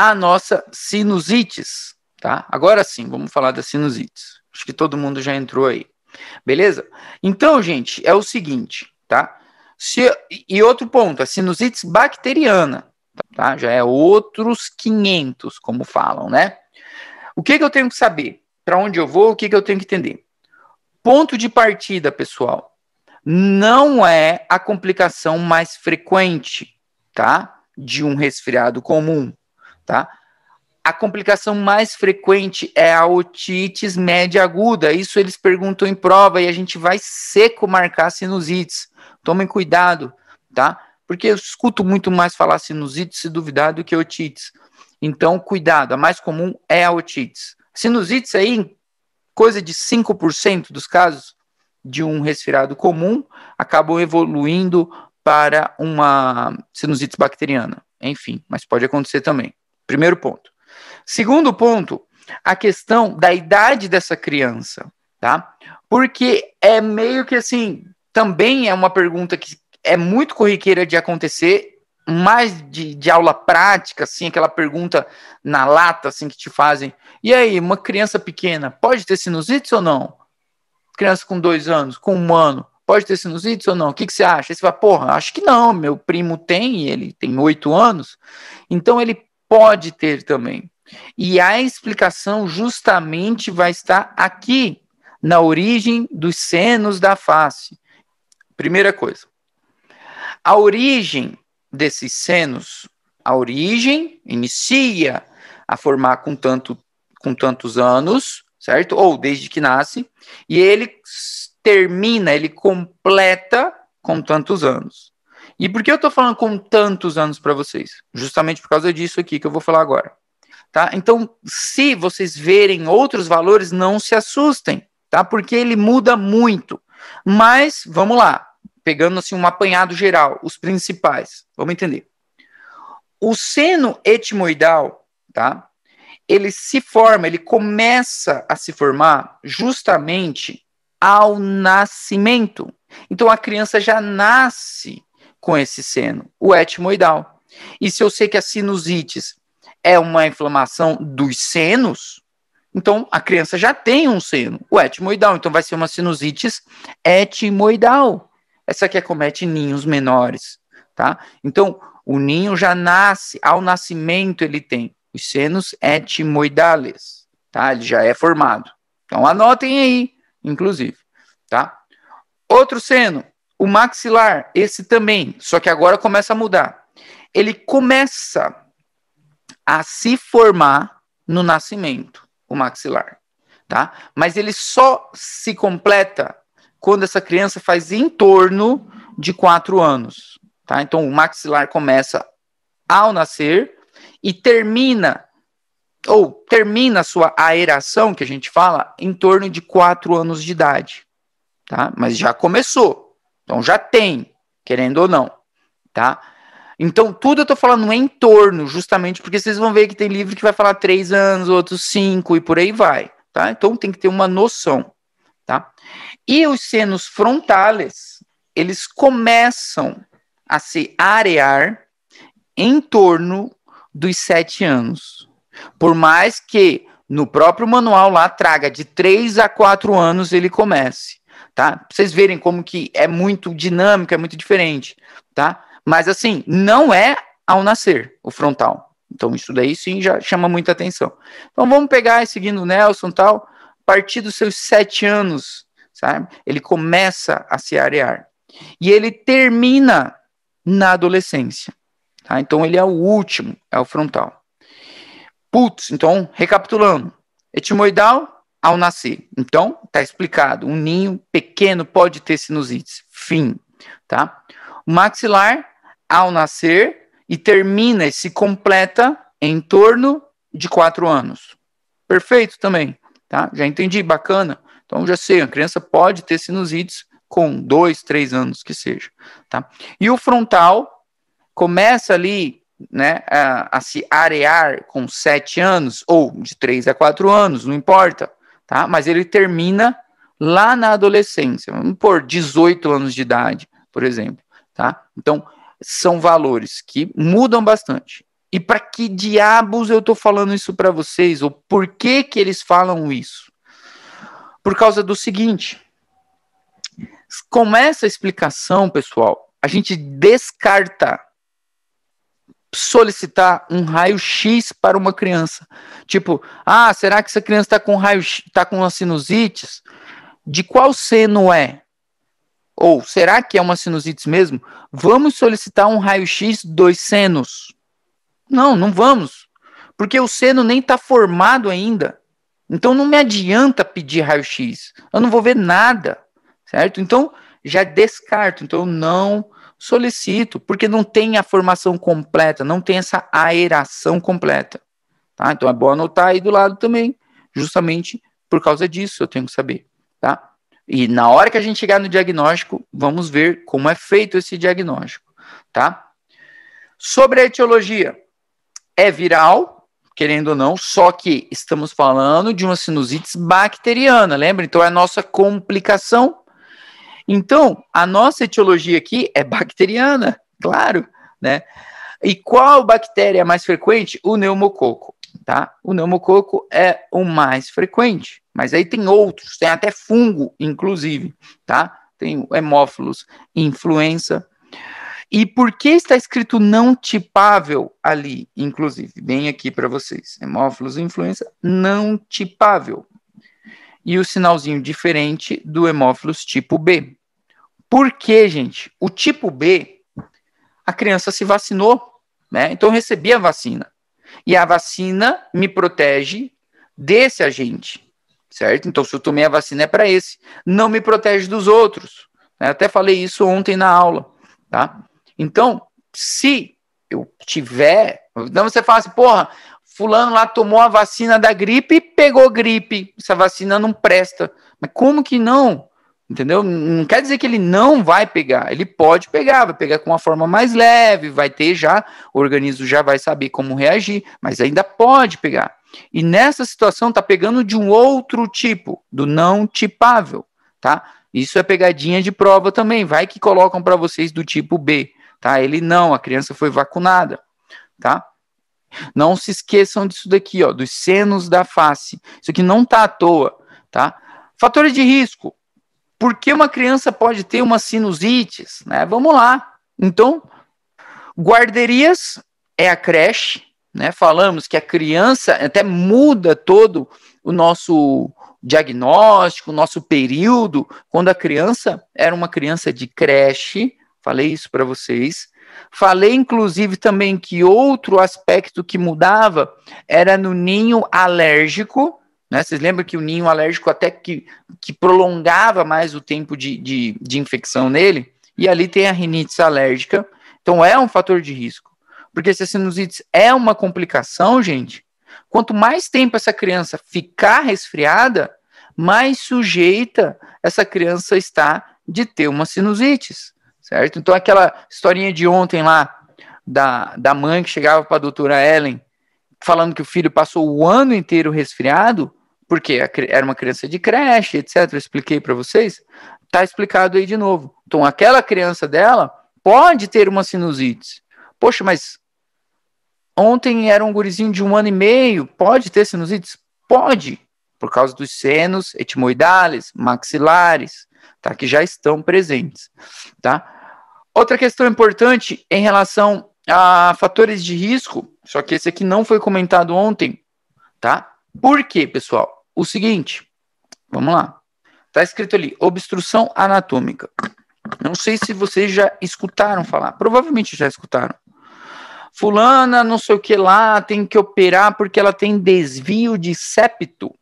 a nossa sinusites, tá? Agora sim, vamos falar da sinusites. Acho que todo mundo já entrou aí. Beleza? Então, gente, é o seguinte, tá? Se, e outro ponto, a sinusites bacteriana, tá? Já é outros 500, como falam, né? O que, que eu tenho que saber? Para onde eu vou? O que, que eu tenho que entender? Ponto de partida, pessoal, não é a complicação mais frequente, tá? De um resfriado comum tá? A complicação mais frequente é a otites média aguda. Isso eles perguntam em prova e a gente vai seco marcar sinusites. Tomem cuidado, tá? Porque eu escuto muito mais falar sinusite se duvidar do que otites. Então, cuidado, a mais comum é a otites. Sinusites aí, coisa de 5% dos casos de um resfriado comum acabam evoluindo para uma sinusite bacteriana. Enfim, mas pode acontecer também. Primeiro ponto. Segundo ponto, a questão da idade dessa criança, tá? Porque é meio que assim, também é uma pergunta que é muito corriqueira de acontecer, mais de, de aula prática, assim, aquela pergunta na lata, assim, que te fazem. E aí, uma criança pequena pode ter sinusite ou não? Criança com dois anos, com um ano, pode ter sinusites ou não? O que, que você acha? Aí você fala, porra, acho que não, meu primo tem, ele tem oito anos, então ele Pode ter também. E a explicação justamente vai estar aqui, na origem dos senos da face. Primeira coisa. A origem desses senos, a origem inicia a formar com, tanto, com tantos anos, certo? Ou desde que nasce, e ele termina, ele completa com tantos anos. E por que eu estou falando com tantos anos para vocês? Justamente por causa disso aqui que eu vou falar agora. Tá? Então, se vocês verem outros valores, não se assustem, tá? Porque ele muda muito. Mas vamos lá, pegando assim um apanhado geral, os principais. Vamos entender. O seno etmoidal, tá? Ele se forma, ele começa a se formar justamente ao nascimento. Então a criança já nasce com esse seno? O etmoidal. E se eu sei que a sinusites é uma inflamação dos senos, então a criança já tem um seno, o etmoidal. Então vai ser uma sinusite etmoidal. Essa que acomete é é ninhos menores, tá? Então o ninho já nasce, ao nascimento ele tem os senos etmoidales, tá? Ele já é formado. Então anotem aí, inclusive, tá? Outro seno, o maxilar, esse também, só que agora começa a mudar. Ele começa a se formar no nascimento, o maxilar, tá? Mas ele só se completa quando essa criança faz em torno de quatro anos, tá? Então o maxilar começa ao nascer e termina ou termina a sua aeração que a gente fala em torno de quatro anos de idade, tá? Mas já começou, então já tem, querendo ou não, tá? Então tudo eu tô falando é em torno, justamente porque vocês vão ver que tem livro que vai falar três anos, outros cinco e por aí vai, tá? Então tem que ter uma noção, tá? E os senos frontais, eles começam a se arear em torno dos sete anos. Por mais que no próprio manual lá traga de três a quatro anos ele comece tá? Pra vocês verem como que é muito dinâmico, é muito diferente, tá? Mas assim, não é ao nascer o frontal. Então isso daí sim já chama muita atenção. Então vamos pegar, seguindo o Nelson tal, a partir dos seus sete anos, sabe? Ele começa a se arear. E ele termina na adolescência. Tá? Então ele é o último, é o frontal. Putz, então, recapitulando. Etimoidal, ao nascer. Então, está explicado. Um ninho pequeno pode ter sinusites. Fim. Tá? O maxilar, ao nascer, e termina e se completa em torno de quatro anos. Perfeito também. Tá? Já entendi, bacana. Então, já sei, a criança pode ter sinusites com dois, três anos que seja. Tá? E o frontal começa ali né, a, a, se arear com sete anos, ou de três a quatro anos, não importa tá? Mas ele termina lá na adolescência, vamos por 18 anos de idade, por exemplo, tá? Então, são valores que mudam bastante. E para que diabos eu estou falando isso para vocês? Ou por que que eles falam isso? Por causa do seguinte, com essa explicação, pessoal, a gente descarta solicitar um raio-x para uma criança. Tipo, ah, será que essa criança está com raio está com uma sinusite? De qual seno é? Ou será que é uma sinusite mesmo? Vamos solicitar um raio-x dos senos? Não, não vamos, porque o seno nem está formado ainda. Então não me adianta pedir raio-x. Eu não vou ver nada, certo? Então já descarto. Então não solicito, porque não tem a formação completa, não tem essa aeração completa. Tá? Então é bom anotar aí do lado também, justamente por causa disso eu tenho que saber. Tá? E na hora que a gente chegar no diagnóstico, vamos ver como é feito esse diagnóstico. Tá? Sobre a etiologia, é viral, querendo ou não, só que estamos falando de uma sinusite bacteriana, lembra? Então é a nossa complicação então, a nossa etiologia aqui é bacteriana, claro, né? E qual bactéria é mais frequente? O pneumococo, tá? O pneumococo é o mais frequente, mas aí tem outros, tem até fungo, inclusive, tá? Tem hemófilos, influenza. E por que está escrito não tipável ali, inclusive? Bem aqui para vocês. Hemófilos, influenza, não tipável. E o sinalzinho diferente do hemófilos tipo B. Porque, gente, o tipo B, a criança se vacinou, né? Então eu recebi a vacina. E a vacina me protege desse agente, certo? Então se eu tomei a vacina é para esse, não me protege dos outros. Né? Até falei isso ontem na aula, tá? Então, se eu tiver, então você fala assim, porra, fulano lá tomou a vacina da gripe e pegou gripe. Essa vacina não presta. Mas como que não? Entendeu? Não quer dizer que ele não vai pegar. Ele pode pegar, vai pegar com uma forma mais leve, vai ter já, o organismo já vai saber como reagir, mas ainda pode pegar. E nessa situação tá pegando de um outro tipo, do não tipável, tá? Isso é pegadinha de prova também, vai que colocam para vocês do tipo B, tá? Ele não, a criança foi vacunada, tá? Não se esqueçam disso daqui, ó, dos senos da face. Isso aqui não tá à toa, tá? Fatores de risco. Por que uma criança pode ter uma sinusite, Né? Vamos lá. Então, guarderias é a creche, né? Falamos que a criança até muda todo o nosso diagnóstico, o nosso período, quando a criança era uma criança de creche, falei isso para vocês. Falei inclusive também que outro aspecto que mudava era no ninho alérgico, né? Vocês lembram que o ninho alérgico até que, que prolongava mais o tempo de, de, de infecção nele? E ali tem a rinite alérgica. Então é um fator de risco. Porque se a sinusite é uma complicação, gente, quanto mais tempo essa criança ficar resfriada, mais sujeita essa criança está de ter uma sinusite, certo? Então aquela historinha de ontem lá da, da mãe que chegava para a doutora Ellen falando que o filho passou o ano inteiro resfriado, porque era uma criança de creche, etc. Eu expliquei para vocês. Tá explicado aí de novo. Então, aquela criança dela pode ter uma sinusite. Poxa, mas ontem era um gurizinho de um ano e meio, pode ter sinusites? Pode, por causa dos senos etimoidales, maxilares, tá? Que já estão presentes, tá? Outra questão importante em relação a fatores de risco, só que esse aqui não foi comentado ontem, tá? Por quê, pessoal? o seguinte, vamos lá. Está escrito ali, obstrução anatômica. Não sei se vocês já escutaram falar, provavelmente já escutaram. Fulana, não sei o que lá, tem que operar porque ela tem desvio de septo.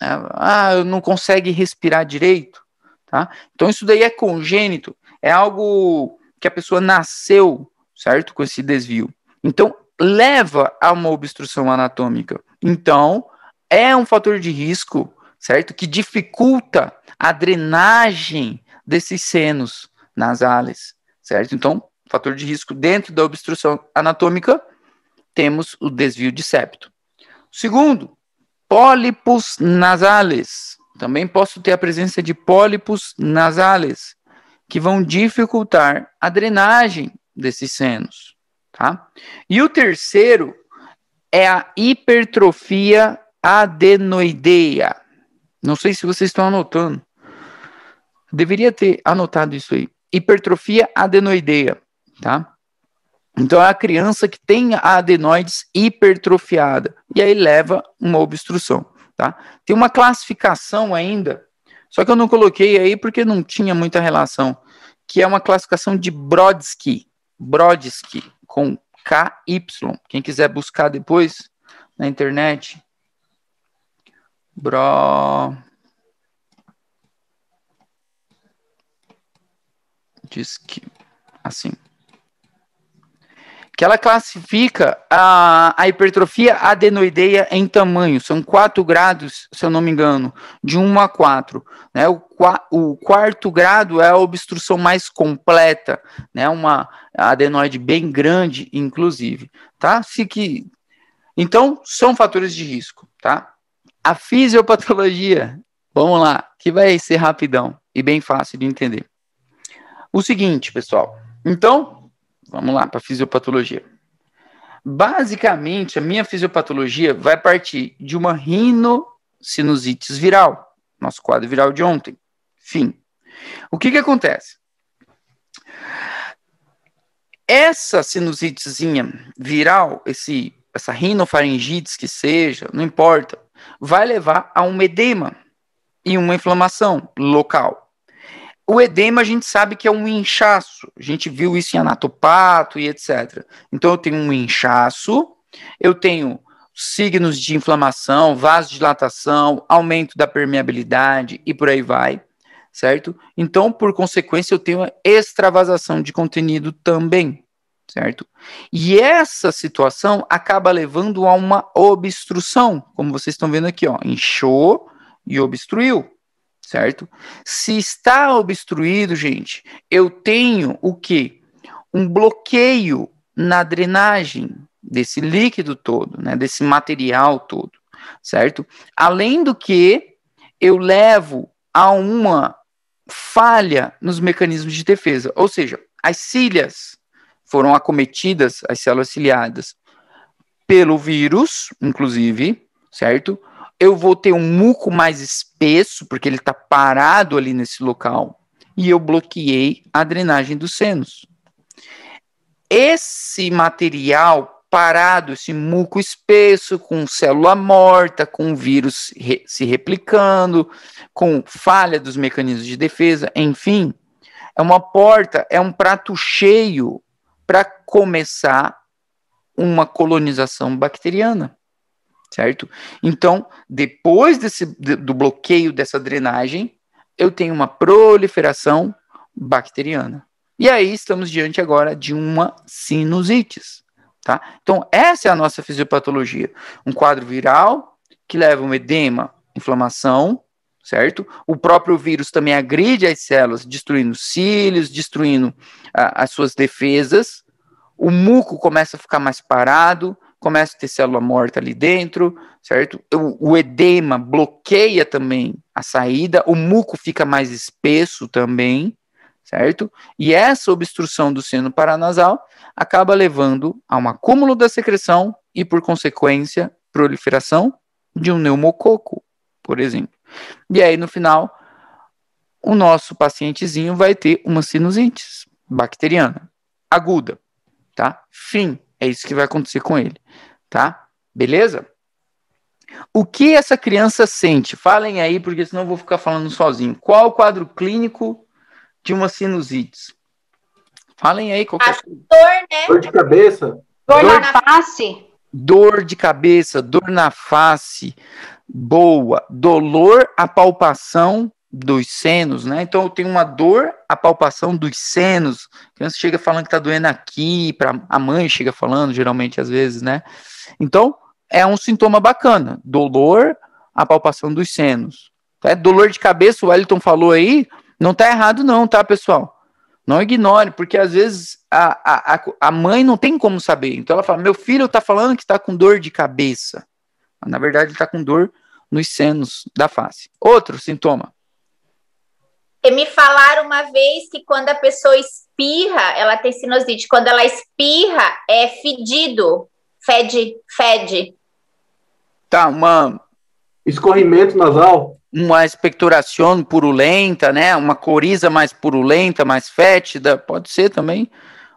Ah, não consegue respirar direito. Tá? Então, isso daí é congênito, é algo que a pessoa nasceu, certo? Com esse desvio. Então, leva a uma obstrução anatômica. Então, é um fator de risco, certo? Que dificulta a drenagem desses senos nasais, certo? Então, fator de risco dentro da obstrução anatômica, temos o desvio de septo. Segundo, pólipos nasais. Também posso ter a presença de pólipos nasais, que vão dificultar a drenagem desses senos, tá? E o terceiro é a hipertrofia adenoideia. Não sei se vocês estão anotando. Deveria ter anotado isso aí. Hipertrofia adenoideia, tá? Então é a criança que tem a adenoides hipertrofiada e aí leva uma obstrução, tá? Tem uma classificação ainda, só que eu não coloquei aí porque não tinha muita relação, que é uma classificação de Brodsky, Brodsky com KY. Quem quiser buscar depois na internet, Bro. Diz que. Assim. Que ela classifica a, a hipertrofia adenoideia em tamanho. São quatro grados, se eu não me engano, de 1 a 4. Né? O, o quarto grado é a obstrução mais completa, né? Uma adenoide bem grande, inclusive, tá? Se que então são fatores de risco, tá? A fisiopatologia, vamos lá, que vai ser rapidão e bem fácil de entender. O seguinte, pessoal. Então, vamos lá para fisiopatologia. Basicamente, a minha fisiopatologia vai partir de uma rinocinosites viral, nosso quadro viral de ontem. Fim. O que que acontece? Essa sinusitezinha viral, esse essa rinofaringites que seja, não importa, vai levar a um edema e uma inflamação local. O edema a gente sabe que é um inchaço, a gente viu isso em anatopato e etc. Então eu tenho um inchaço, eu tenho signos de inflamação, vasodilatação, aumento da permeabilidade e por aí vai, certo? Então, por consequência, eu tenho extravasação de contenido também certo? E essa situação acaba levando a uma obstrução, como vocês estão vendo aqui, ó, inchou e obstruiu, certo? Se está obstruído, gente, eu tenho o que? Um bloqueio na drenagem desse líquido todo, né, desse material todo, certo? Além do que eu levo a uma falha nos mecanismos de defesa, ou seja, as cílias foram acometidas, as células ciliadas, pelo vírus, inclusive, certo? Eu vou ter um muco mais espesso, porque ele está parado ali nesse local, e eu bloqueei a drenagem dos senos. Esse material parado, esse muco espesso, com célula morta, com vírus re se replicando, com falha dos mecanismos de defesa, enfim, é uma porta, é um prato cheio para começar uma colonização bacteriana, certo? Então, depois desse, do bloqueio dessa drenagem, eu tenho uma proliferação bacteriana. E aí estamos diante agora de uma sinusite, tá? Então, essa é a nossa fisiopatologia. Um quadro viral que leva um edema, inflamação, certo? O próprio vírus também agride as células, destruindo cílios, destruindo ah, as suas defesas, o muco começa a ficar mais parado, começa a ter célula morta ali dentro, certo? O, o, edema bloqueia também a saída, o muco fica mais espesso também, certo? E essa obstrução do seno paranasal acaba levando a um acúmulo da secreção e, por consequência, proliferação de um pneumococo, por exemplo. E aí, no final, o nosso pacientezinho vai ter uma sinusite bacteriana aguda tá? Fim. É isso que vai acontecer com ele, tá? Beleza? O que essa criança sente? Falem aí, porque senão eu vou ficar falando sozinho. Qual o quadro clínico de uma sinusite Falem aí. Qualquer... É a dor, né? Dor de cabeça. Dor, dor na face. Dor de cabeça, dor na face. Boa. Dolor a palpação dos senos, né? Então eu tenho uma dor, a palpação dos senos. A criança chega falando que tá doendo aqui, pra, a mãe chega falando, geralmente, às vezes, né? Então, é um sintoma bacana. Dolor, a palpação dos senos. Tá? É, dolor de cabeça, o Wellington falou aí, não tá errado, não, tá, pessoal? Não ignore, porque às vezes a, a, a mãe não tem como saber. Então ela fala: meu filho tá falando que tá com dor de cabeça. Mas, na verdade, ele tá com dor nos senos da face. Outro sintoma me falaram uma vez que quando a pessoa espirra, ela tem sinusite. Quando ela espirra, é fedido. Fede, fede. Tá, uma. Escorrimento nasal? Uma expectoração purulenta, né? Uma coriza mais purulenta, mais fétida. Pode ser também.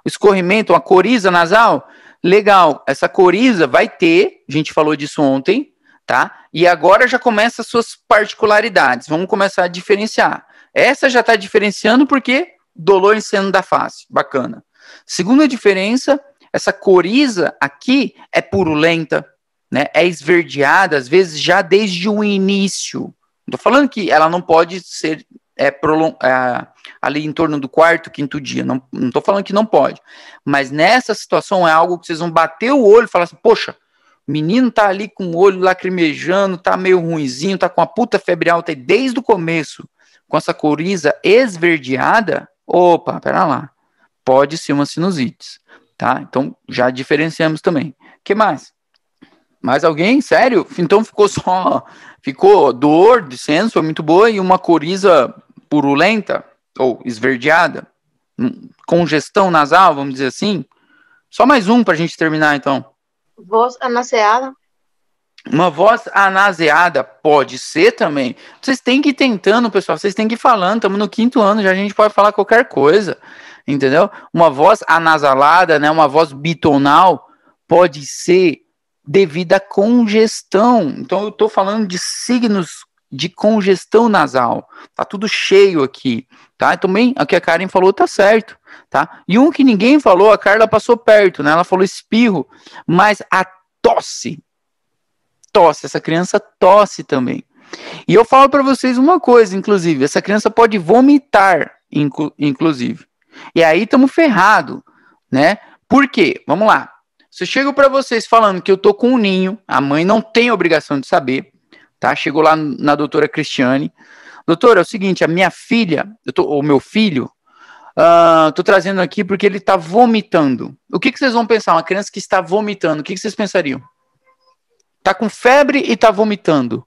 Escorrimento, uma coriza nasal? Legal. Essa coriza vai ter, a gente falou disso ontem, tá? E agora já começa as suas particularidades. Vamos começar a diferenciar. Essa já está diferenciando porque dolor em seno da face. Bacana. Segunda diferença, essa coriza aqui é purulenta, né? É esverdeada, às vezes, já desde o início. Estou falando que ela não pode ser é, é, ali em torno do quarto, quinto dia. Não estou falando que não pode. Mas nessa situação é algo que vocês vão bater o olho e falar assim, poxa, menino tá ali com o olho lacrimejando, tá meio ruimzinho, tá com a puta febre alta e desde o começo com essa coriza esverdeada, opa, pera lá, pode ser uma sinusite, tá? Então já diferenciamos também. Que mais? Mais alguém? Sério? Então ficou só, ficou dor de senso, foi muito boa e uma coriza purulenta ou esverdeada, hum, congestão nasal, vamos dizer assim. Só mais um para a gente terminar, então. Vou na uma voz anaseada pode ser também. Vocês têm que ir tentando, pessoal. Vocês têm que ir falando. Estamos no quinto ano, já a gente pode falar qualquer coisa. Entendeu? Uma voz anasalada, né? Uma voz bitonal pode ser devido à congestão. Então eu estou falando de signos de congestão nasal. Tá tudo cheio aqui, tá? Também o que a Karen falou tá certo, tá? E um que ninguém falou, a Carla passou perto, né? Ela falou espirro, mas a tosse tosse, essa criança tosse também. E eu falo para vocês uma coisa, inclusive, essa criança pode vomitar, inclusive. E aí estamos ferrado, né? Por quê? Vamos lá. Se eu chego para vocês falando que eu tô com um ninho, a mãe não tem obrigação de saber, tá? Chegou lá na doutora Cristiane. Doutora, é o seguinte, a minha filha, eu tô, ou meu filho, uh, tô trazendo aqui porque ele tá vomitando. O que, que vocês vão pensar? Uma criança que está vomitando, o que, que vocês pensariam? Tá com febre e tá vomitando.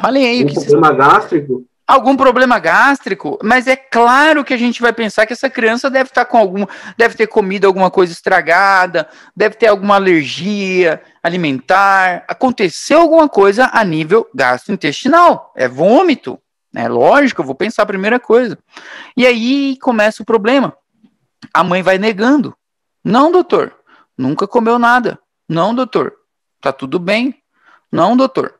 Falem aí. Algum problema sabe? gástrico? Algum problema gástrico? Mas é claro que a gente vai pensar que essa criança deve estar tá com algum, deve ter comido alguma coisa estragada, deve ter alguma alergia alimentar, aconteceu alguma coisa a nível gastrointestinal. É vômito. É lógico, eu vou pensar a primeira coisa. E aí começa o problema. A mãe vai negando. Não, doutor, nunca comeu nada. Não, doutor, Tá tudo bem. Não, doutor.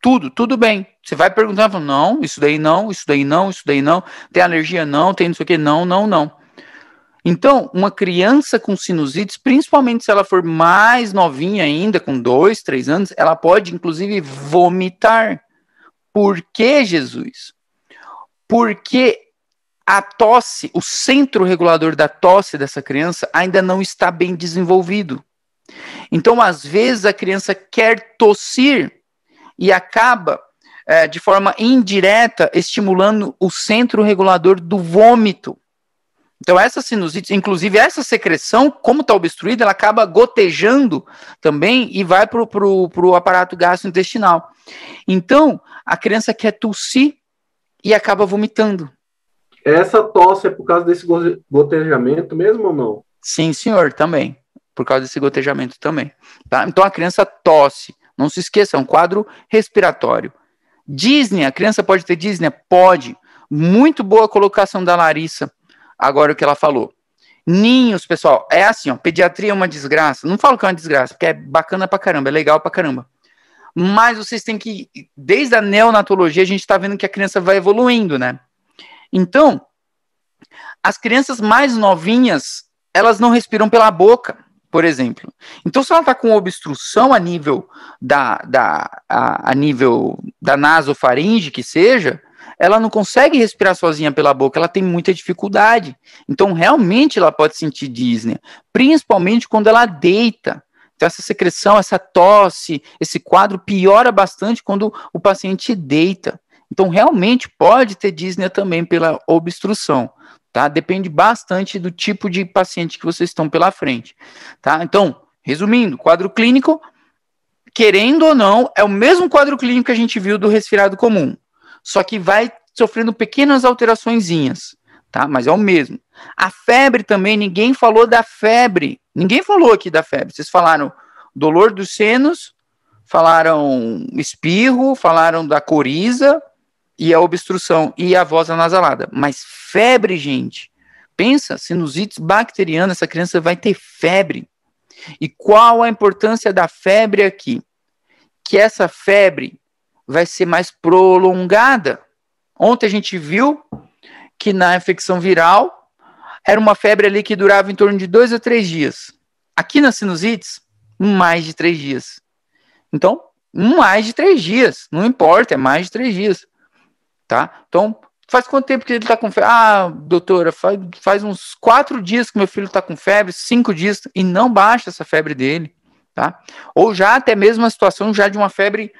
Tudo, tudo bem. Você vai perguntar, fala, não, isso daí não, isso daí não, isso daí não. Tem alergia não, tem não sei o que, não, não, não. Então, uma criança com sinusite, principalmente se ela for mais novinha ainda, com dois, três anos, ela pode, inclusive, vomitar. Por que, Jesus? Porque a tosse, o centro regulador da tosse dessa criança ainda não está bem desenvolvido. Então, às vezes, a criança quer tossir e acaba, é, de forma indireta, estimulando o centro regulador do vômito. Então, essa sinusite, inclusive essa secreção, como está obstruída, ela acaba gotejando também e vai para o aparato gastrointestinal. Então, a criança quer tossir e acaba vomitando. Essa tosse é por causa desse gotejamento mesmo ou não? Sim, senhor, também por causa desse gotejamento também. Tá? Então a criança tosse. Não se esqueça, é um quadro respiratório. Disney, a criança pode ter Disney? Pode. Muito boa colocação da Larissa, agora o que ela falou. Ninhos, pessoal, é assim, ó, pediatria é uma desgraça. Não falo que é uma desgraça, porque é bacana pra caramba, é legal pra caramba. Mas vocês têm que, desde a neonatologia, a gente tá vendo que a criança vai evoluindo, né? Então, as crianças mais novinhas, elas não respiram pela boca por exemplo. Então, se ela está com obstrução a nível da, da, a, a nível da nasofaringe, que seja, ela não consegue respirar sozinha pela boca, ela tem muita dificuldade. Então, realmente, ela pode sentir disnea, principalmente quando ela deita. Então, essa secreção, essa tosse, esse quadro piora bastante quando o paciente deita. Então, realmente pode ter disnea também pela obstrução tá? Depende bastante do tipo de paciente que vocês estão pela frente, tá? Então, resumindo, quadro clínico, querendo ou não, é o mesmo quadro clínico que a gente viu do resfriado comum, só que vai sofrendo pequenas alteraçõezinhas, tá? Mas é o mesmo. A febre também, ninguém falou da febre, ninguém falou aqui da febre. Vocês falaram dolor dos senos, falaram espirro, falaram da coriza, e a obstrução e a voz anasalada. Mas febre, gente, pensa, sinusite bacteriana, essa criança vai ter febre. E qual a importância da febre aqui? Que essa febre vai ser mais prolongada. Ontem a gente viu que na infecção viral era uma febre ali que durava em torno de dois a três dias. Aqui na sinusites, mais de três dias. Então, mais de três dias, não importa, é mais de três dias tá? Então, faz quanto tempo que ele está com febre? Ah, doutora, faz, faz uns quatro dias que meu filho está com febre, cinco dias, e não baixa essa febre dele, tá? Ou já até mesmo uma situação já de uma febre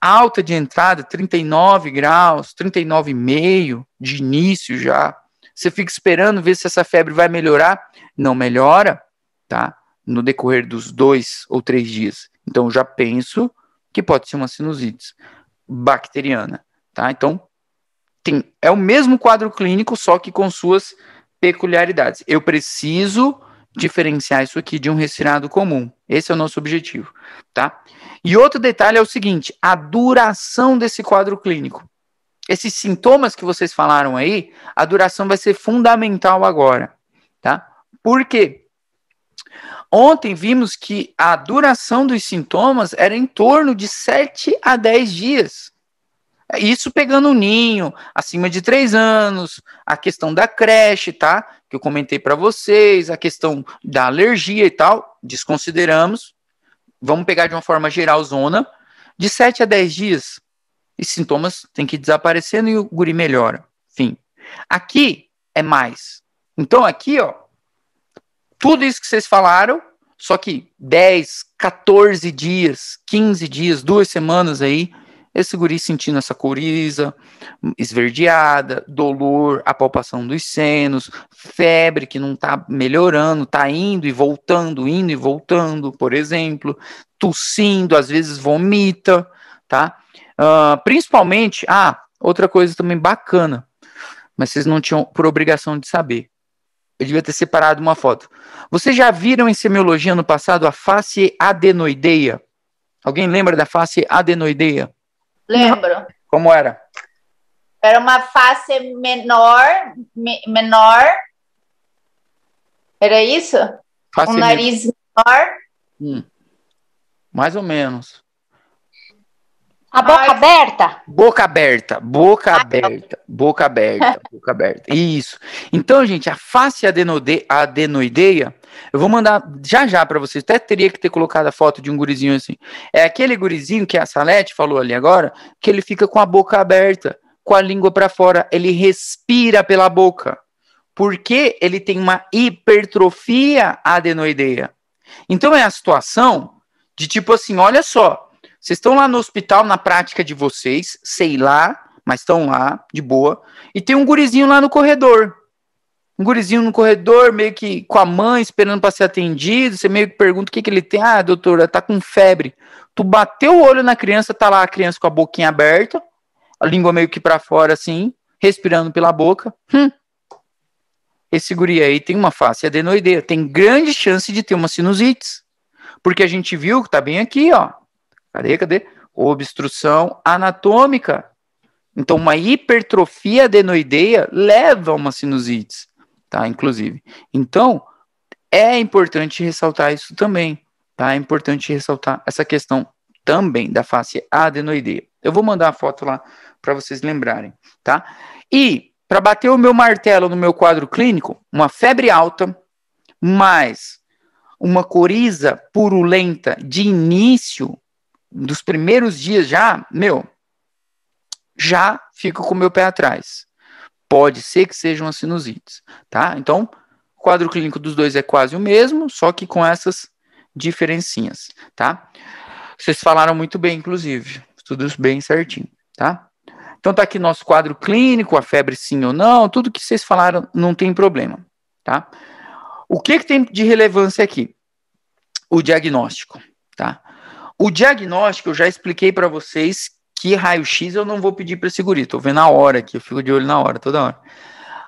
alta de entrada, 39 graus, 39,5 de início já. Você fica esperando ver se essa febre vai melhorar, não melhora, tá? No decorrer dos dois ou três dias. Então, já penso que pode ser uma sinusite bacteriana, tá? Então, tem, é o mesmo quadro clínico, só que com suas peculiaridades. Eu preciso diferenciar isso aqui de um resfriado comum. Esse é o nosso objetivo, tá? E outro detalhe é o seguinte, a duração desse quadro clínico. Esses sintomas que vocês falaram aí, a duração vai ser fundamental agora, tá? Por quê? Ontem vimos que a duração dos sintomas era em torno de 7 a 10 dias. Isso pegando o um ninho, acima de três anos, a questão da creche, tá? Que eu comentei para vocês, a questão da alergia e tal, desconsideramos. Vamos pegar de uma forma geral zona. De 7 a 10 dias, e sintomas têm que ir desaparecendo e o guri melhora. Fim. Aqui é mais. Então aqui, ó, tudo isso que vocês falaram, só que 10, 14 dias, 15 dias, duas semanas aí, esse guri sentindo essa coriza esverdeada, dolor, a palpação dos senos, febre que não tá melhorando, tá indo e voltando, indo e voltando, por exemplo, tossindo, às vezes vomita, tá? Uh, principalmente, ah, outra coisa também bacana, mas vocês não tinham por obrigação de saber. Eu devia ter separado uma foto. Vocês já viram em semiologia no passado a face adenoideia? Alguém lembra da face adenoideia? Lembro. Como era? Era uma face menor, me, menor. Era isso? Face um nariz menor. Hum. Mais ou menos. A boca Ai. aberta? Boca aberta, boca Ai, ah, aberta, então. boca aberta, boca aberta. Isso. Então, gente, a face adenode, adenoideia, eu vou mandar já já para vocês. Até teria que ter colocado a foto de um gurizinho assim. É aquele gurizinho que a Salete falou ali agora, que ele fica com a boca aberta, com a língua para fora, ele respira pela boca. Porque ele tem uma hipertrofia adenoideia. Então é a situação de tipo assim, olha só, vocês estão lá no hospital, na prática de vocês, sei lá, mas estão lá, de boa. E tem um gurizinho lá no corredor. Um gurizinho no corredor, meio que com a mãe, esperando para ser atendido. Você meio que pergunta o que, que ele tem. Ah, doutora, tá com febre. Tu bateu o olho na criança, tá lá a criança com a boquinha aberta, a língua meio que para fora, assim, respirando pela boca. Hum, esse guri aí tem uma face adenoideia, tem grande chance de ter uma sinusite, Porque a gente viu que tá bem aqui, ó. Cadê, cadê? Obstrução anatômica. Então, uma hipertrofia adenoideia leva a uma sinusite, tá? Inclusive. Então, é importante ressaltar isso também, tá? É importante ressaltar essa questão também da face adenoideia. Eu vou mandar a foto lá para vocês lembrarem, tá? E para bater o meu martelo no meu quadro clínico, uma febre alta mais uma coriza purulenta de início dos primeiros dias já, meu, já fico com o meu pé atrás. Pode ser que sejam as sinusites, tá? Então, o quadro clínico dos dois é quase o mesmo, só que com essas diferencinhas, tá? Vocês falaram muito bem, inclusive, tudo bem certinho, tá? Então tá aqui nosso quadro clínico, a febre sim ou não, tudo que vocês falaram não tem problema, tá? O que que tem de relevância aqui? O diagnóstico, tá? O diagnóstico eu já expliquei para vocês que raio-x eu não vou pedir para esse guri, tô vendo na hora aqui, eu fico de olho na hora, toda hora.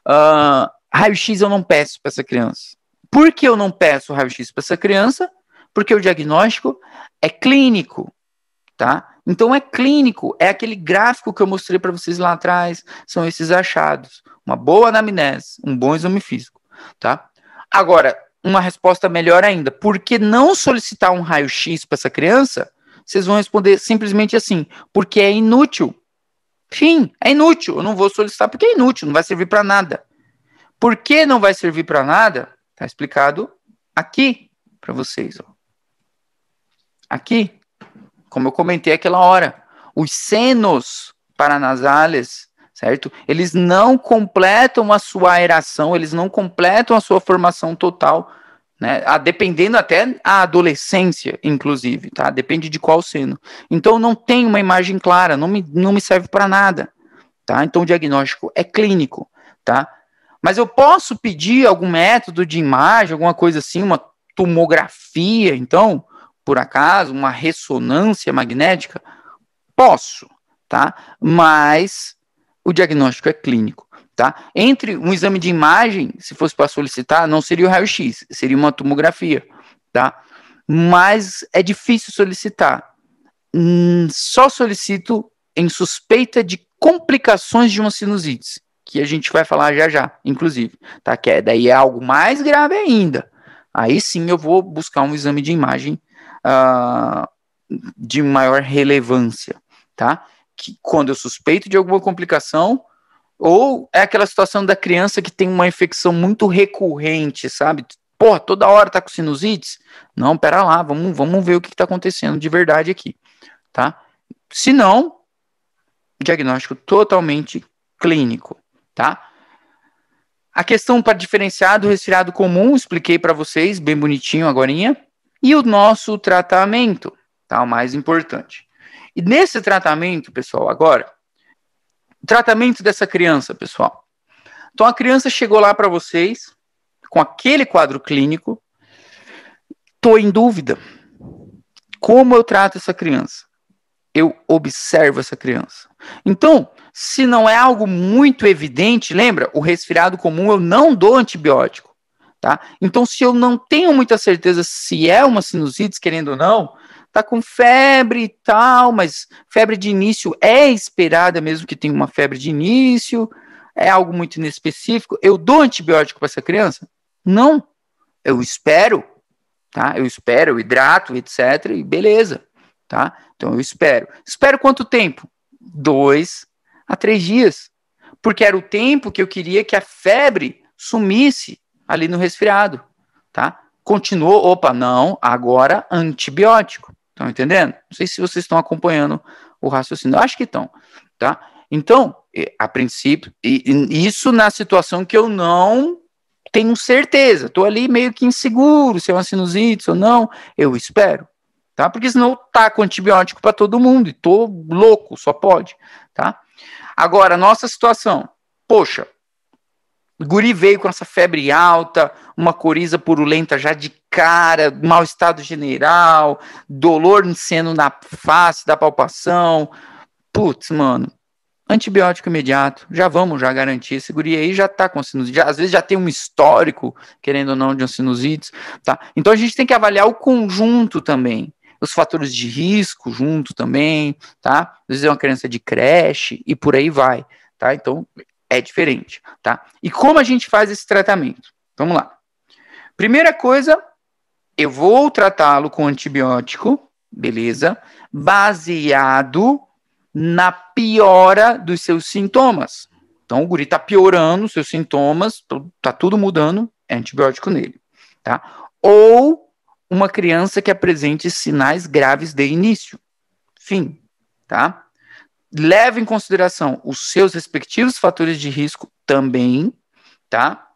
Uh, raio-x eu não peço para essa criança. Por que eu não peço raio-x para essa criança? Porque o diagnóstico é clínico, tá? Então é clínico, é aquele gráfico que eu mostrei para vocês lá atrás, são esses achados, uma boa anamnese, um bom exame físico, tá? Agora, uma resposta melhor ainda. Por que não solicitar um raio-x para essa criança? Vocês vão responder simplesmente assim: porque é inútil. Fim, é inútil. Eu não vou solicitar porque é inútil, não vai servir para nada. Por que não vai servir para nada? Está explicado aqui para vocês. Ó. Aqui, como eu comentei aquela hora, os senos paranasales certo? Eles não completam a sua aeração, eles não completam a sua formação total, né? A, ah, dependendo até a adolescência, inclusive, tá? Depende de qual seno. Então não tem uma imagem clara, não me, não me serve para nada, tá? Então o diagnóstico é clínico, tá? Mas eu posso pedir algum método de imagem, alguma coisa assim, uma tomografia, então, por acaso, uma ressonância magnética? Posso, tá? Mas o diagnóstico é clínico. Tá? Entre um exame de imagem, se fosse para solicitar, não seria o raio-x, seria uma tomografia, tá? Mas é difícil solicitar. Hum, só solicito em suspeita de complicações de uma sinusite, que a gente vai falar já já, inclusive, tá? Que é, daí é algo mais grave ainda. Aí sim eu vou buscar um exame de imagem uh, de maior relevância, tá? que, quando eu suspeito de alguma complicação, ou é aquela situação da criança que tem uma infecção muito recorrente, sabe? Porra, toda hora tá com sinusites? Não, pera lá, vamos, vamos ver o que, que tá acontecendo de verdade aqui, tá? Se não, diagnóstico totalmente clínico, tá? A questão para diferenciar do resfriado comum, expliquei para vocês, bem bonitinho agorinha. E o nosso tratamento, tá? O mais importante. E nesse tratamento, pessoal, agora, tratamento dessa criança, pessoal. Então a criança chegou lá para vocês com aquele quadro clínico. Tô em dúvida. Como eu trato essa criança? Eu observo essa criança. Então, se não é algo muito evidente, lembra? O resfriado comum eu não dou antibiótico, tá? Então, se eu não tenho muita certeza se é uma sinusite, querendo ou não, tá com febre e tal, mas febre de início é esperada mesmo que tenha uma febre de início, é algo muito inespecífico. Eu dou antibiótico para essa criança? Não. Eu espero, tá? Eu espero, eu hidrato, etc, e beleza, tá? Então eu espero. Espero quanto tempo? Dois a três dias. Porque era o tempo que eu queria que a febre sumisse ali no resfriado, tá? Continuou, opa, não, agora antibiótico. Estão entendendo? Não sei se vocês estão acompanhando o raciocínio. Eu acho que estão, tá? Então, a princípio, e, e isso na situação que eu não tenho certeza. Estou ali meio que inseguro se é uma sinusite ou não. Eu espero, tá? Porque senão tá com antibiótico para todo mundo e tô louco, só pode, tá? Agora, nossa situação. Poxa, Guri veio com essa febre alta, uma coriza purulenta já de cara, mau estado general, dolor sendo na face da palpação. Putz, mano, antibiótico imediato, já vamos já garantir. Esse guri aí já tá com sinusite, já, às vezes já tem um histórico, querendo ou não, de um sinusite, tá? Então a gente tem que avaliar o conjunto também, os fatores de risco junto também, tá? Às vezes é uma criança de creche e por aí vai, tá? Então é diferente, tá? E como a gente faz esse tratamento? Vamos lá. Primeira coisa, eu vou tratá-lo com antibiótico, beleza? Baseado na piora dos seus sintomas. Então o guri tá piorando os seus sintomas, tá tudo mudando, é antibiótico nele, tá? Ou uma criança que apresente sinais graves de início. Fim, tá? leva em consideração os seus respectivos fatores de risco também, tá?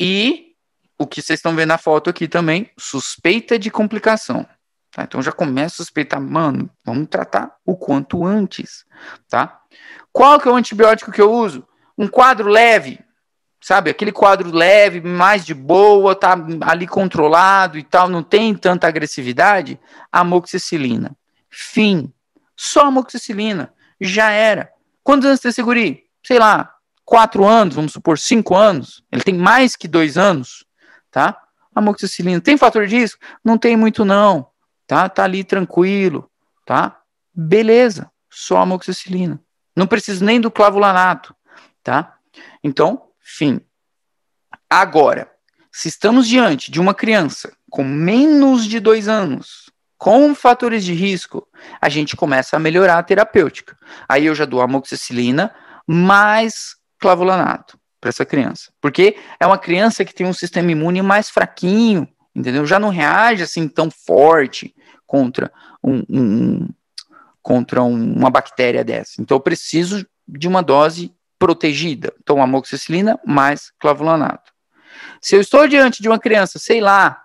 E o que vocês estão vendo na foto aqui também, suspeita de complicação. Tá? Então já começa a suspeitar, mano, vamos tratar o quanto antes, tá? Qual que é o antibiótico que eu uso? Um quadro leve, sabe? Aquele quadro leve, mais de boa, tá ali controlado e tal, não tem tanta agressividade. Amoxicilina. Fim. Só amoxicilina já era. Quantos anos tem esse guri? Sei lá, quatro anos, vamos supor, cinco anos. Ele tem mais que dois anos, tá? Amoxicilina. Tem fator de risco? Não tem muito não, tá? Tá ali tranquilo, tá? Beleza, só amoxicilina. Não preciso nem do clavulanato, tá? Então, fim. Agora, se estamos diante de uma criança com menos de dois anos, com fatores de risco, a gente começa a melhorar a terapêutica. Aí eu já dou amoxicilina mais clavulanato para essa criança. Porque é uma criança que tem um sistema imune mais fraquinho, entendeu? Já não reage assim tão forte contra um, um contra um, uma bactéria dessa. Então eu preciso de uma dose protegida. Então amoxicilina mais clavulanato. Se eu estou diante de uma criança, sei lá,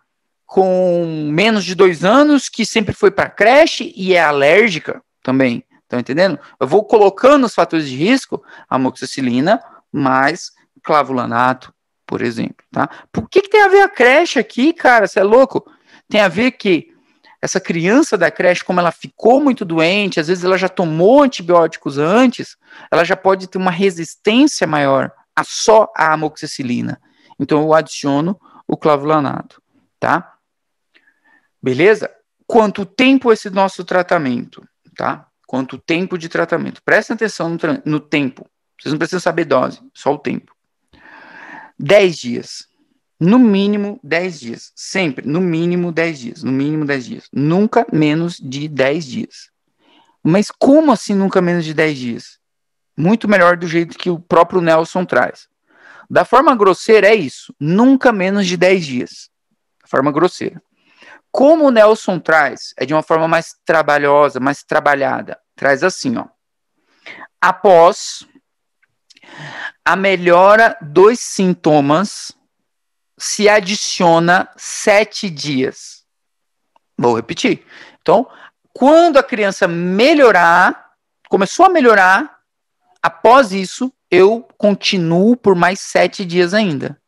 com menos de dois anos que sempre foi para creche e é alérgica também. Estão entendendo? Eu vou colocando os fatores de risco, amoxicilina mais clavulanato, por exemplo, tá? Por que, que tem a ver a creche aqui, cara? Você é louco? Tem a ver que essa criança da creche, como ela ficou muito doente, às vezes ela já tomou antibióticos antes, ela já pode ter uma resistência maior a só a amoxicilina. Então eu adiciono o clavulanato, tá? Beleza? Quanto tempo esse nosso tratamento, tá? Quanto tempo de tratamento. Presta atenção no, no tempo. Vocês não precisam saber dose, só o tempo. 10 dias. No mínimo 10 dias. Sempre, no mínimo 10 dias. No mínimo 10 dias. Nunca menos de 10 dias. Mas como assim nunca menos de 10 dias? Muito melhor do jeito que o próprio Nelson traz. Da forma grosseira é isso. Nunca menos de 10 dias. Da forma grosseira. Como o Nelson traz, é de uma forma mais trabalhosa, mais trabalhada. Traz assim, ó. Após a melhora dos sintomas se adiciona sete dias. Vou repetir. Então, quando a criança melhorar, começou a melhorar, após isso, eu continuo por mais sete dias ainda.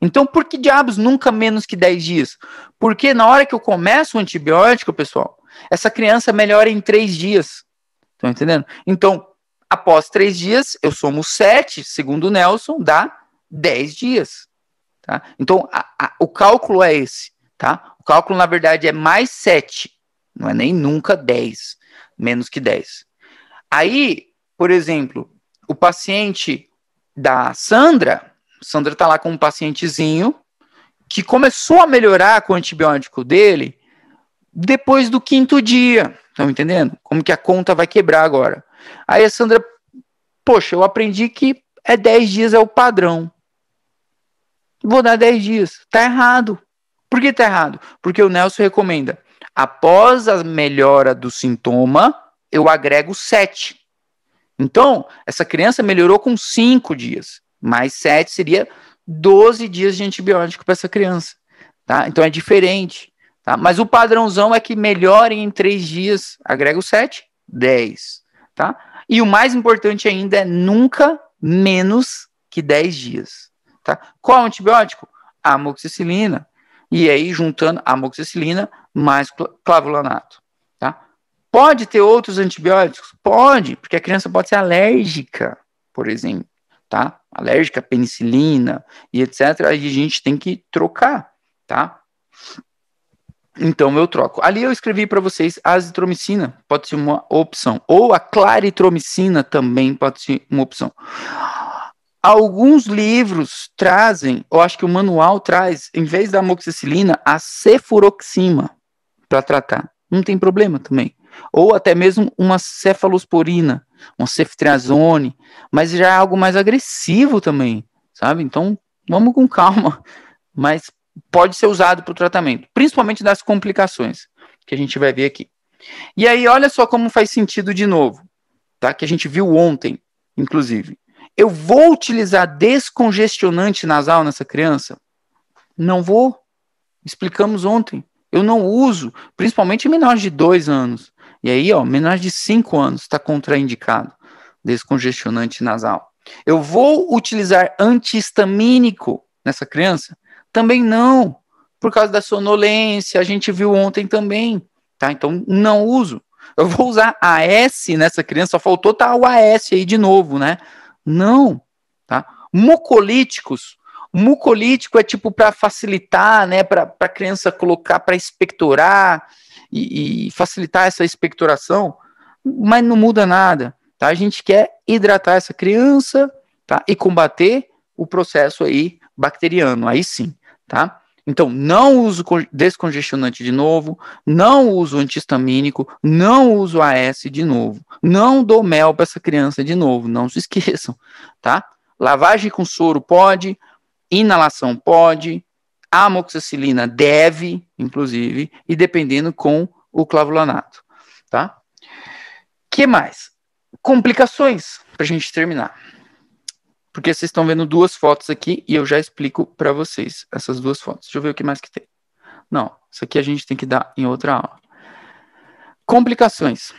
Então, por que diabos nunca menos que 10 dias? Porque na hora que eu começo o antibiótico, pessoal, essa criança melhora em 3 dias. Estão entendendo? Então, após 3 dias, eu somo 7, segundo o Nelson, dá 10 dias. Tá? Então, a, a, o cálculo é esse. Tá? O cálculo, na verdade, é mais 7. Não é nem nunca 10, menos que 10. Aí, por exemplo, o paciente da Sandra, Sandra está lá com um pacientezinho que começou a melhorar com o antibiótico dele depois do quinto dia. Estão entendendo? Como que a conta vai quebrar agora? Aí a Sandra, poxa, eu aprendi que é 10 dias é o padrão. Vou dar 10 dias. Tá errado. Por que tá errado? Porque o Nelson recomenda: após a melhora do sintoma, eu agrego 7. Então, essa criança melhorou com 5 dias mais 7 seria 12 dias de antibiótico para essa criança. Tá? Então é diferente. Tá? Mas o padrãozão é que melhore em 3 dias, agrega o 7, 10. Tá? E o mais importante ainda é nunca menos que 10 dias. Tá? Qual antibiótico? É antibiótico? Amoxicilina. E aí, juntando amoxicilina mais clavulanato. Tá? Pode ter outros antibióticos? Pode, porque a criança pode ser alérgica, por exemplo. Tá? alérgica à penicilina e etc., aí a gente tem que trocar, tá? Então eu troco. Ali eu escrevi para vocês a azitromicina, pode ser uma opção. Ou a claritromicina também pode ser uma opção. Alguns livros trazem, eu acho que o manual traz, em vez da amoxicilina, a cefuroxima para tratar. Não tem problema também ou até mesmo uma cefalosporina, uma ceftriazone, mas já é algo mais agressivo também, sabe? Então, vamos com calma, mas pode ser usado para o tratamento, principalmente das complicações, que a gente vai ver aqui. E aí, olha só como faz sentido de novo, tá? Que a gente viu ontem, inclusive. Eu vou utilizar descongestionante nasal nessa criança? Não vou. Explicamos ontem. Eu não uso, principalmente em menores de dois anos. E aí, ó, menor de 5 anos está contraindicado, descongestionante nasal. Eu vou utilizar antihistamínico nessa criança? Também não, por causa da sonolência, a gente viu ontem também, tá? Então, não uso. Eu vou usar AS nessa criança, só faltou tá o AS aí de novo, né? Não, tá? Mucolíticos, mucolítico é tipo para facilitar, né, para a criança colocar, para expectorar, e, e facilitar essa expectoração, mas não muda nada. Tá? A gente quer hidratar essa criança tá? e combater o processo aí bacteriano, aí sim, tá? Então, não uso descongestionante de novo, não uso antihistamínico, não uso AS de novo, não dou mel para essa criança de novo, não se esqueçam, tá? Lavagem com soro pode, inalação pode, a amoxicilina deve, inclusive, e dependendo com o clavulanato, tá? que mais? Complicações, para a gente terminar. Porque vocês estão vendo duas fotos aqui e eu já explico para vocês essas duas fotos. Deixa eu ver o que mais que tem. Não, isso aqui a gente tem que dar em outra aula. Complicações.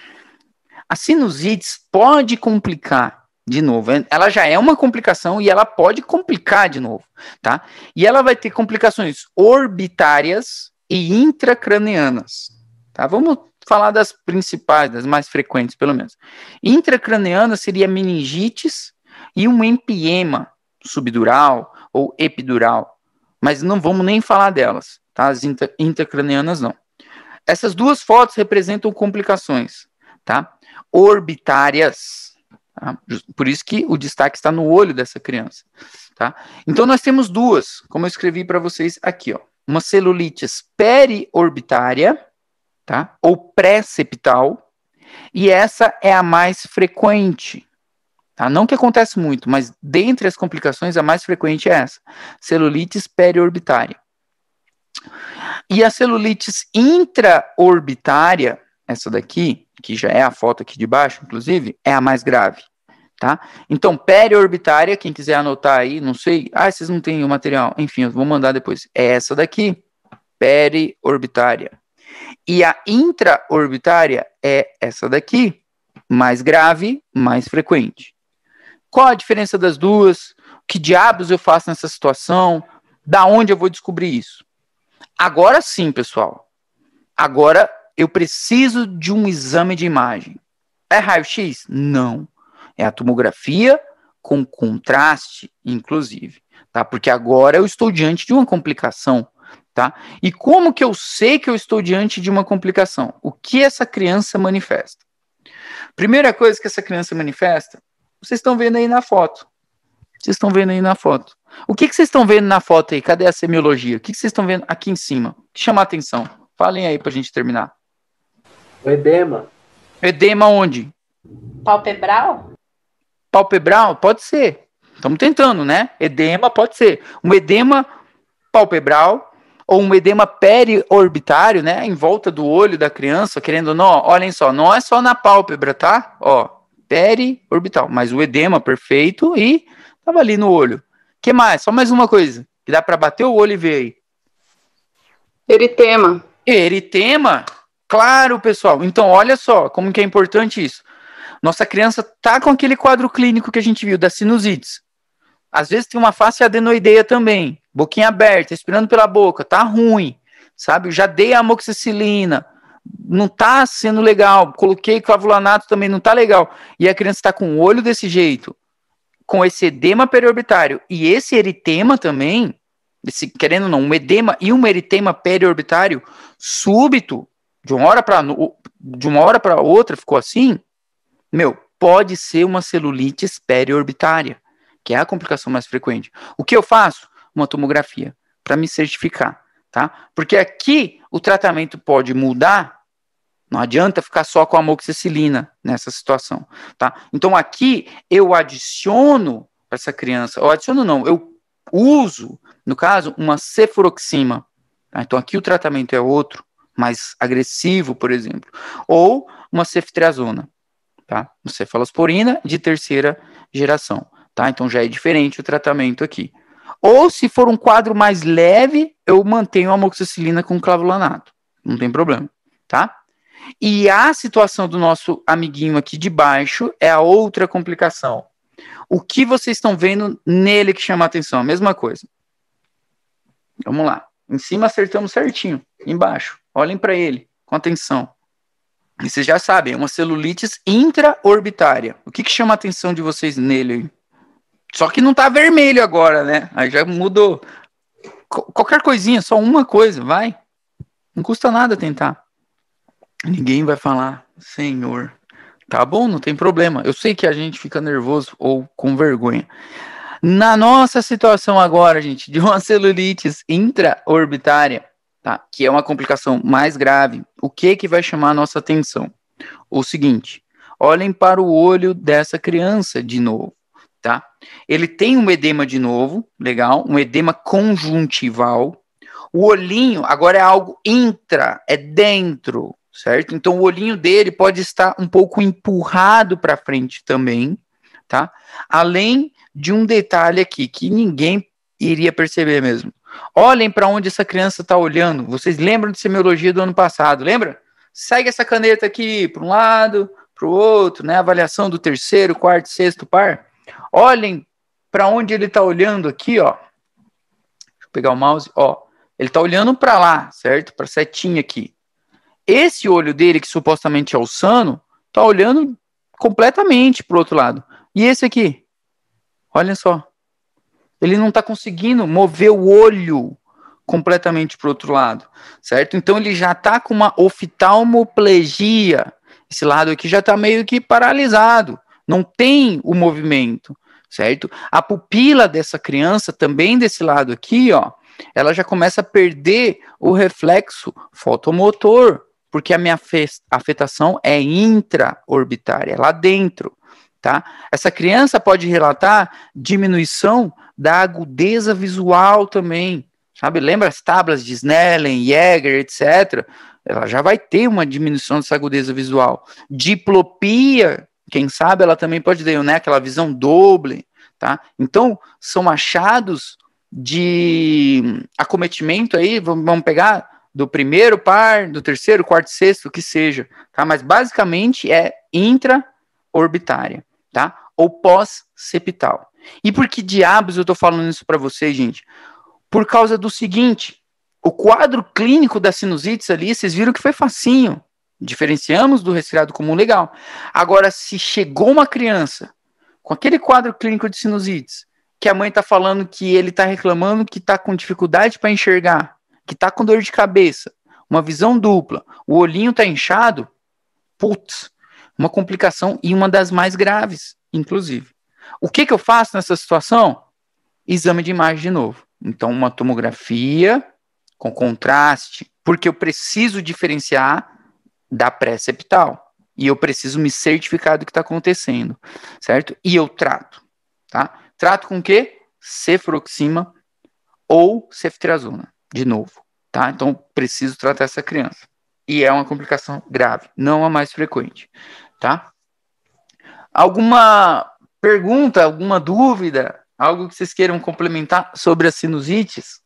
A sinusite pode complicar de novo. É, ela já é uma complicação e ela pode complicar de novo, tá? E ela vai ter complicações orbitárias e intracranianas, tá? Vamos falar das principais, das mais frequentes, pelo menos. Intracraniana seria meningites e um empiema subdural ou epidural, mas não vamos nem falar delas, tá? As intra intracranianas não. Essas duas fotos representam complicações, tá? Orbitárias, Tá? Por isso que o destaque está no olho dessa criança. Tá? Então nós temos duas, como eu escrevi para vocês aqui, ó, uma celulite periorbitária, tá? Ou pré-septal, e essa é a mais frequente. Tá? Não que acontece muito, mas dentre as complicações a mais frequente é essa, celulite periorbitária. E a celulite intraorbitária essa daqui, que já é a foto aqui de baixo, inclusive, é a mais grave, tá? Então, periorbitária, quem quiser anotar aí, não sei, ah, vocês não têm o material, enfim, eu vou mandar depois. É essa daqui, periorbitária. E a intraorbitária é essa daqui, mais grave, mais frequente. Qual a diferença das duas? Que diabos eu faço nessa situação? Da onde eu vou descobrir isso? Agora sim, pessoal. Agora eu preciso de um exame de imagem. É raio-x? Não. É a tomografia com contraste, inclusive, tá? Porque agora eu estou diante de uma complicação, tá? E como que eu sei que eu estou diante de uma complicação? O que essa criança manifesta? Primeira coisa que essa criança manifesta, vocês estão vendo aí na foto. Vocês estão vendo aí na foto. O que, que vocês estão vendo na foto aí? Cadê a semiologia? O que, que vocês estão vendo aqui em cima? Que chama a atenção. Falem aí para a gente terminar. O edema. Edema onde? Palpebral? Palpebral? Pode ser. Estamos tentando, né? Edema pode ser. Um edema palpebral ou um edema periorbitário, né? Em volta do olho da criança, querendo ou não, olhem só, não é só na pálpebra, tá? Ó, periorbital, mas o edema perfeito e tava ali no olho. que mais? Só mais uma coisa, que dá para bater o olho e ver aí. Eritema. Eritema? Claro, pessoal. Então, olha só como que é importante isso. Nossa criança tá com aquele quadro clínico que a gente viu da sinusites. Às vezes tem uma face adenoideia também, boquinha aberta, respirando pela boca, tá ruim, sabe? já dei a amoxicilina, não tá sendo legal. Coloquei clavulanato também, não tá legal. E a criança está com o olho desse jeito, com esse edema periorbitário e esse eritema também, esse, querendo ou não, um edema e um eritema periorbitário súbito, de uma hora para de uma hora para outra ficou assim, meu, pode ser uma celulite periorbitária, que é a complicação mais frequente. O que eu faço? Uma tomografia para me certificar, tá? Porque aqui o tratamento pode mudar. Não adianta ficar só com a amoxicilina nessa situação, tá? Então aqui eu adiciono para essa criança, eu adiciono não, eu uso, no caso, uma cefuroxima. Tá? Então aqui o tratamento é outro, mais agressivo, por exemplo, ou uma ceftriazona, tá? Uma cefalosporina de terceira geração, tá? Então já é diferente o tratamento aqui. Ou se for um quadro mais leve, eu mantenho a amoxicilina com clavulanato, não tem problema, tá? E a situação do nosso amiguinho aqui de baixo é a outra complicação. O que vocês estão vendo nele que chama a atenção? A mesma coisa. Vamos lá. Em cima acertamos certinho. Embaixo. Olhem para ele, com atenção. E vocês já sabem, é uma celulites intraorbitária. O que, que chama a atenção de vocês nele? Só que não tá vermelho agora, né? Aí já mudou. Qu qualquer coisinha, só uma coisa, vai. Não custa nada tentar. Ninguém vai falar, Senhor. Tá bom, não tem problema. Eu sei que a gente fica nervoso ou com vergonha. Na nossa situação agora, gente, de uma celulite intraorbitária, tá? que é uma complicação mais grave, o que, que vai chamar a nossa atenção? O seguinte, olhem para o olho dessa criança de novo. Tá? Ele tem um edema de novo, legal, um edema conjuntival. O olhinho agora é algo intra, é dentro, certo? Então o olhinho dele pode estar um pouco empurrado para frente também, tá? Além de um detalhe aqui que ninguém iria perceber mesmo. Olhem para onde essa criança está olhando. Vocês lembram de semiologia do ano passado, lembra? Segue essa caneta aqui para um lado, para o outro, né? Avaliação do terceiro, quarto, sexto par. Olhem para onde ele está olhando aqui, ó. Deixa eu pegar o mouse, ó. Ele está olhando para lá, certo? Para a setinha aqui. Esse olho dele, que supostamente é o sano, está olhando completamente para o outro lado. E esse aqui? Olha só. Ele não está conseguindo mover o olho completamente para o outro lado, certo? Então ele já está com uma oftalmoplegia. Esse lado aqui já está meio que paralisado, não tem o movimento, certo? A pupila dessa criança também desse lado aqui, ó, ela já começa a perder o reflexo fotomotor, porque a minha afetação é intraorbitária, é lá dentro, tá? Essa criança pode relatar diminuição da agudeza visual também, sabe? Lembra as tablas de Snellen, Jäger, etc. Ela já vai ter uma diminuição dessa agudeza visual. Diplopia, quem sabe ela também pode ter, né? Aquela visão doble, tá? Então, são achados de acometimento aí, vamos pegar do primeiro par, do terceiro, quarto, sexto, o que seja, tá? Mas basicamente é intraorbitária, tá? Ou pós-septal. E por que diabos eu tô falando isso para vocês, gente? Por causa do seguinte, o quadro clínico da sinusites ali, vocês viram que foi facinho. Diferenciamos do resfriado comum legal. Agora, se chegou uma criança com aquele quadro clínico de sinusites, que a mãe tá falando que ele tá reclamando que tá com dificuldade para enxergar, que tá com dor de cabeça, uma visão dupla, o olhinho tá inchado, putz, uma complicação e uma das mais graves, inclusive. O que, que eu faço nessa situação? Exame de imagem de novo. Então, uma tomografia com contraste, porque eu preciso diferenciar da pré-septal. E eu preciso me certificar do que está acontecendo, certo? E eu trato, tá? Trato com o quê? Cefuroxima ou ceftriaxona, de novo, tá? Então, preciso tratar essa criança. E é uma complicação grave, não a mais frequente, tá? Alguma pergunta, alguma dúvida, algo que vocês queiram complementar sobre as sinusites?